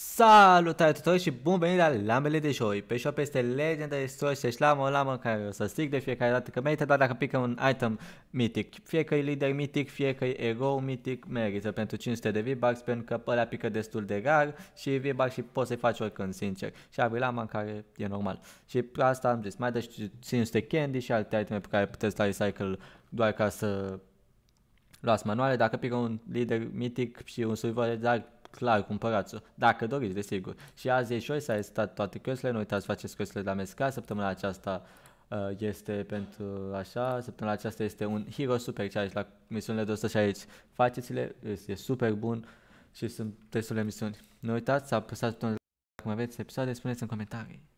Salutare tuturor și bun venit la Lambele de Joi! Pe shop este de Store și șlamă o lamă în care o să stic de fiecare dată că merită doar dacă pică un item mitic. Fie că e lider mitic, fie că e ego mitic, merită pentru 500 de V-Bucks pentru că pe pică destul de rar și V-Bucks și poți să-i faci oricând, sincer. Și avem lama în care e normal. Și asta am zis, mai dă și 500 candy și alte iteme pe care puteți la recycle doar ca să luați manuale. Dacă pică un lider mitic și un survivor dar exact clar, cumpărați-o, dacă doriți, desigur. Și azi e joi, s-a restat toate căsile, nu uitați să faceți căsile de la Mesca, săptămâna aceasta uh, este pentru uh, așa, săptămâna aceasta este un Hero Super Challenge la misiunile de aici faceți-le, este super bun și sunt destul de misiuni. Nu uitați să apăsați butonul dacă mai aveți episoade, spuneți în comentarii.